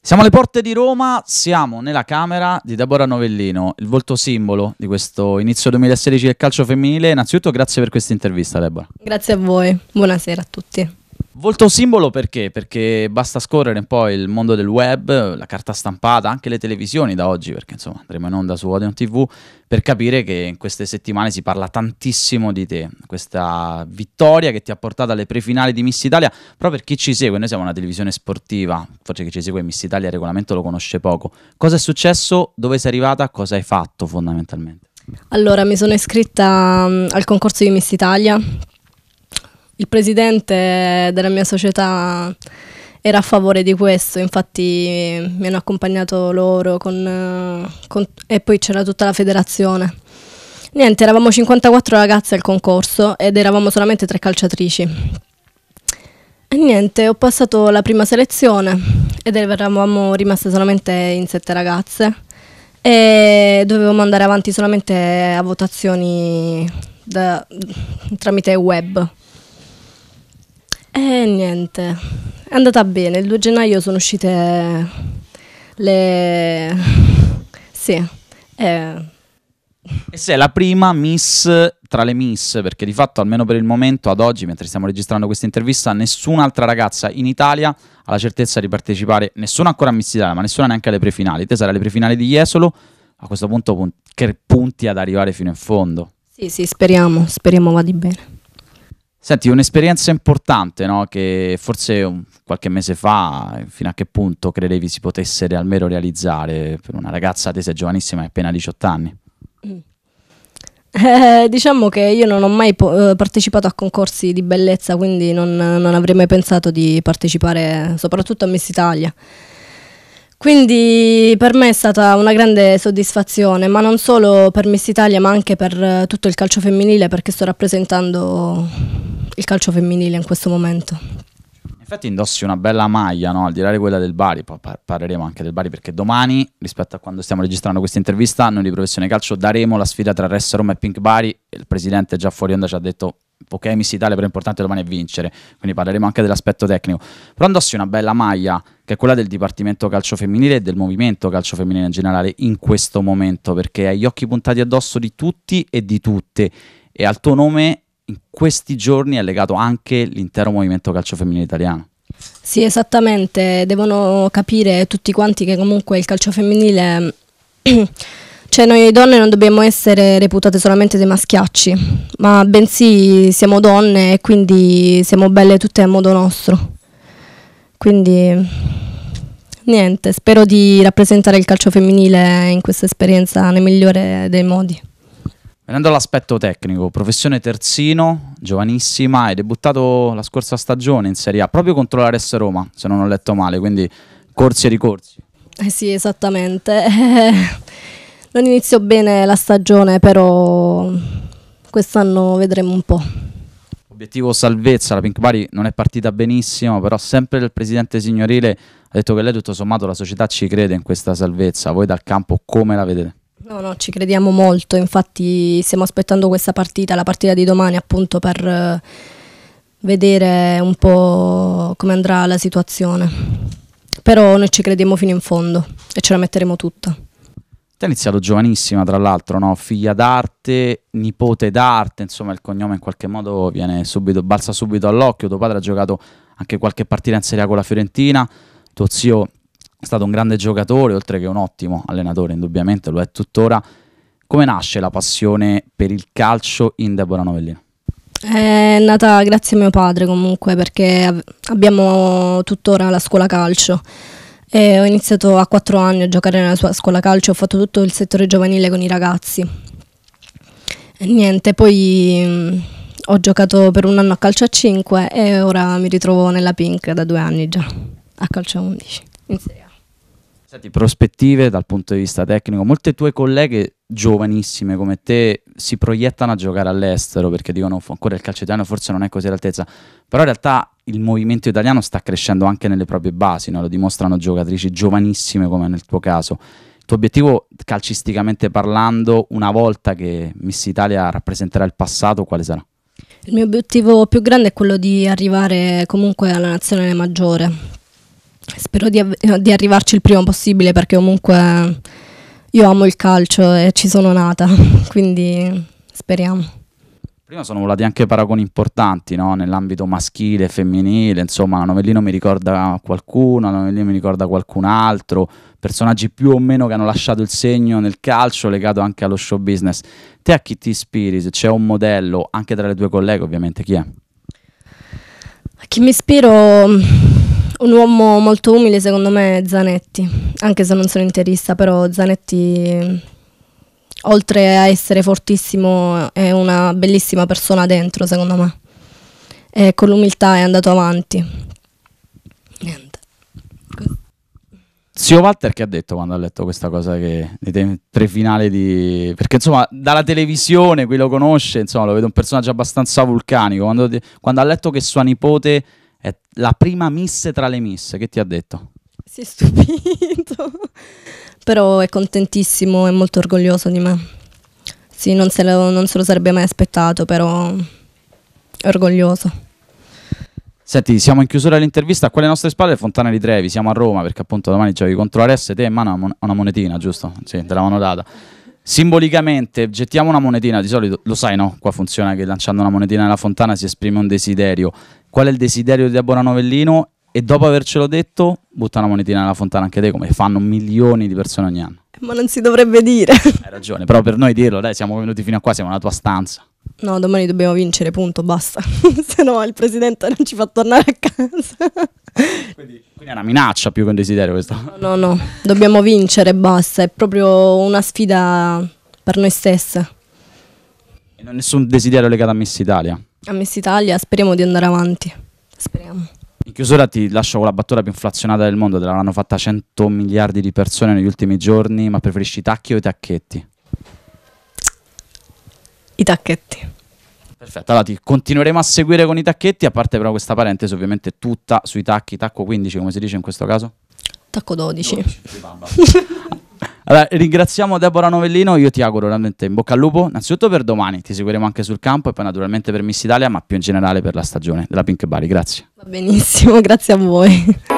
Siamo alle porte di Roma, siamo nella camera di Deborah Novellino, il volto simbolo di questo inizio 2016 del calcio femminile. Innanzitutto grazie per questa intervista Deborah. Grazie a voi, buonasera a tutti. Volto simbolo perché? Perché basta scorrere un po' il mondo del web, la carta stampata, anche le televisioni da oggi, perché insomma andremo in onda su Odeon TV, per capire che in queste settimane si parla tantissimo di te, questa vittoria che ti ha portato alle prefinali di Miss Italia, però per chi ci segue, noi siamo una televisione sportiva, forse chi ci segue Miss Italia il regolamento lo conosce poco, cosa è successo, dove sei arrivata, cosa hai fatto fondamentalmente? Allora, mi sono iscritta mm, al concorso di Miss Italia il presidente della mia società era a favore di questo, infatti mi hanno accompagnato loro con, con, e poi c'era tutta la federazione. Niente, eravamo 54 ragazze al concorso ed eravamo solamente tre calciatrici. E niente, ho passato la prima selezione ed eravamo rimaste solamente in sette ragazze e dovevamo andare avanti solamente a votazioni da, tramite web. E eh, niente, è andata bene. Il 2 gennaio sono uscite le... sì, eh... E sei la prima miss tra le miss, perché di fatto almeno per il momento, ad oggi, mentre stiamo registrando questa intervista, nessun'altra ragazza in Italia ha la certezza di partecipare, nessuna ancora a Miss Italia, ma nessuna neanche alle prefinali. Te sarai alle prefinali di Jesolo, a questo punto che punti ad arrivare fino in fondo. Sì, sì, speriamo, speriamo vada bene. Senti, un'esperienza importante, no? Che forse un, qualche mese fa, fino a che punto credevi si potesse almeno realizzare per una ragazza tesa giovanissima, appena 18 anni? Mm. Eh, diciamo che io non ho mai po- eh, partecipato a concorsi di bellezza, quindi non, non, avrei mai pensato di partecipare soprattutto a Miss Italia. Quindi per me è stata una grande soddisfazione, ma non solo per Miss Italia, ma anche per eh, tutto il calcio femminile, perché sto rappresentando il calcio femminile in questo momento. Infatti indossi una bella maglia, no? al di là di quella del Bari, poi parleremo anche del Bari perché domani, rispetto a quando stiamo registrando questa intervista, noi di Professione Calcio daremo la sfida tra Ressa Roma e Pink Bari, il presidente già fuori onda ci ha detto ok mi si dà, però è importante domani è vincere, quindi parleremo anche dell'aspetto tecnico. Però indossi una bella maglia, che è quella del Dipartimento Calcio Femminile e del movimento calcio femminile in generale in questo momento, perché hai gli occhi puntati addosso di tutti e di tutte e al tuo nome in questi giorni è legato anche l'intero movimento calcio femminile italiano. Sì, esattamente, devono capire tutti quanti che comunque il calcio femminile, cioè noi donne non dobbiamo essere reputate solamente dei maschiacci, ma bensì siamo donne e quindi siamo belle tutte a modo nostro. Quindi niente, spero di rappresentare il calcio femminile in questa esperienza nel migliore dei modi. Venendo all'aspetto tecnico, professione terzino, giovanissima, hai debuttato la scorsa stagione in Serie A proprio contro la Ressa Roma, se non ho letto male, quindi corsi e ricorsi. Eh sì, esattamente. non inizio bene la stagione, però quest'anno vedremo un po'. Obiettivo salvezza, la Pink Bari non è partita benissimo, però sempre il presidente signorile ha detto che lei tutto sommato la società ci crede in questa salvezza. Voi dal campo come la vedete? No, no, ci crediamo molto, infatti stiamo aspettando questa partita, la partita di domani appunto per eh, vedere un po' come andrà la situazione. Però noi ci crediamo fino in fondo e ce la metteremo tutta. Ti hai iniziato giovanissima, tra l'altro, no? figlia d'arte, nipote d'arte, insomma il cognome in qualche modo viene subito, balza subito all'occhio. Tuo padre ha giocato anche qualche partita in Serie A con la Fiorentina, tuo zio è stato un grande giocatore, oltre che un ottimo allenatore, indubbiamente lo è tuttora. Come nasce la passione per il calcio in Deborah Novellino? È nata grazie a mio padre comunque perché abbiamo tuttora la scuola calcio. E ho iniziato a 4 anni a giocare nella sua scuola calcio, ho fatto tutto il settore giovanile con i ragazzi. E niente, poi mh, mm, ho giocato per un anno a calcio a 5 e ora mi ritrovo nella Pink da due anni già, a calcio a 11 in Serie A. Senti, prospettive dal punto di vista tecnico, molte tue colleghe giovanissime come te si proiettano a giocare all'estero perché dicono ancora il calcio italiano forse non è così all'altezza, però in realtà il movimento italiano sta crescendo anche nelle proprie basi, no? lo dimostrano giocatrici giovanissime come nel tuo caso. Il tuo obiettivo calcisticamente parlando, una volta che Miss Italia rappresenterà il passato, quale sarà? Il mio obiettivo più grande è quello di arrivare comunque alla nazionale maggiore, Spero di, eh, di arrivarci il prima possibile perché comunque io amo il calcio e ci sono nata, quindi speriamo. Prima sono volati anche paragoni importanti no? nell'ambito maschile e femminile, insomma, Novellino mi ricorda qualcuno, Novellino mi ricorda qualcun altro, personaggi più o meno che hanno lasciato il segno nel calcio legato anche allo show business. Te a chi ti ispiri? Se c'è un modello, anche tra le tue colleghe ovviamente, chi è? A chi mi ispiro un uomo molto umile secondo me è Zanetti, anche se non sono interista, però Zanetti oltre a essere fortissimo è una bellissima persona dentro secondo me. E con l'umiltà è andato avanti. Niente. Zio Walter che ha detto quando ha letto questa cosa che nei tre finali di... Perché insomma dalla televisione, qui lo conosce, insomma lo vedo un personaggio abbastanza vulcanico. Quando, quando ha letto che sua nipote è la prima miss tra le miss, che ti ha detto? Si è stupito, però è contentissimo e molto orgoglioso di me. Sì, non se, lo, non se lo sarebbe mai aspettato, però è orgoglioso. Senti, siamo in chiusura dell'intervista. A quelle nostre spalle Fontana di Trevi, siamo a Roma perché appunto domani giochi contro Aresse, te in mano una monetina, giusto? Sì, te l'avevano data. Simbolicamente, gettiamo una monetina, di solito lo sai, no? Qua funziona che lanciando una monetina nella fontana si esprime un desiderio. Qual è il desiderio di Abora Novellino? E dopo avercelo detto, butta una monetina nella fontana anche te, come fanno milioni di persone ogni anno. Eh, ma non si dovrebbe dire. Hai ragione, però per noi dirlo, dai, siamo venuti fino a qua, siamo nella tua stanza. No, domani dobbiamo vincere, punto, basta. Se no il presidente non ci fa tornare a casa. Quindi, quindi, è una minaccia più che un desiderio questo. No, no, no, dobbiamo vincere, basta, è proprio una sfida per noi stesse. E non nessun desiderio legato a Miss Italia? A Miss Italia speriamo di andare avanti, speriamo. In chiusura ti lascio con la battuta più inflazionata del mondo, te l'hanno fatta 100 miliardi di persone negli ultimi giorni, ma preferisci i tacchi o i tacchetti? I tacchetti. Perfetto, allora ti continueremo a seguire con i tacchetti, a parte però questa parentesi ovviamente tutta sui tacchi, tacco 15 come si dice in questo caso? Tacco 12. 12 Allora, ringraziamo Deborah Novellino, io ti auguro veramente in bocca al lupo, innanzitutto per domani, ti seguiremo anche sul campo e poi naturalmente per Miss Italia, ma più in generale per la stagione della Pink Bari, grazie. Va benissimo, grazie a voi.